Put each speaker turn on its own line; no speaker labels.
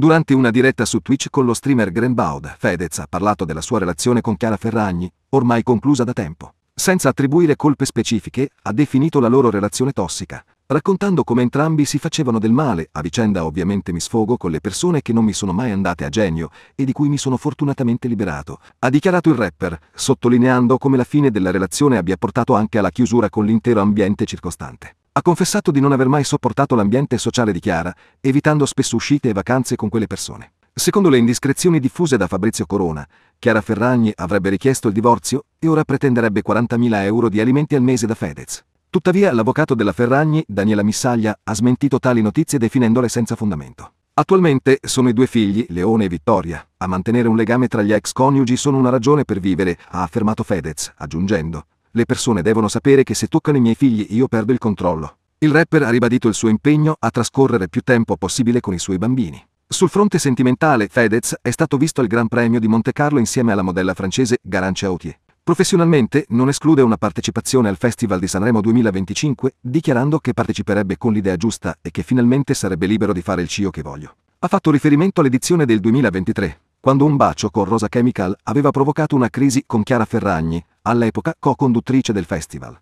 Durante una diretta su Twitch con lo streamer Grenbaud, Fedez ha parlato della sua relazione con Chiara Ferragni, ormai conclusa da tempo. Senza attribuire colpe specifiche, ha definito la loro relazione tossica, raccontando come entrambi si facevano del male, a vicenda ovviamente mi sfogo con le persone che non mi sono mai andate a genio e di cui mi sono fortunatamente liberato, ha dichiarato il rapper, sottolineando come la fine della relazione abbia portato anche alla chiusura con l'intero ambiente circostante. Ha confessato di non aver mai sopportato l'ambiente sociale di Chiara, evitando spesso uscite e vacanze con quelle persone. Secondo le indiscrezioni diffuse da Fabrizio Corona, Chiara Ferragni avrebbe richiesto il divorzio e ora pretenderebbe 40.000 euro di alimenti al mese da Fedez. Tuttavia l'avvocato della Ferragni, Daniela Missaglia, ha smentito tali notizie definendole senza fondamento. Attualmente sono i due figli, Leone e Vittoria. A mantenere un legame tra gli ex coniugi sono una ragione per vivere, ha affermato Fedez, aggiungendo, le persone devono sapere che se toccano i miei figli io perdo il controllo. Il rapper ha ribadito il suo impegno a trascorrere più tempo possibile con i suoi bambini. Sul fronte sentimentale, Fedez è stato visto al Gran Premio di Monte Carlo insieme alla modella francese Garancia Autier. Professionalmente non esclude una partecipazione al Festival di Sanremo 2025, dichiarando che parteciperebbe con l'idea giusta e che finalmente sarebbe libero di fare il CIO che voglio. Ha fatto riferimento all'edizione del 2023, quando un bacio con Rosa Chemical aveva provocato una crisi con Chiara Ferragni, all'epoca co-conduttrice del festival.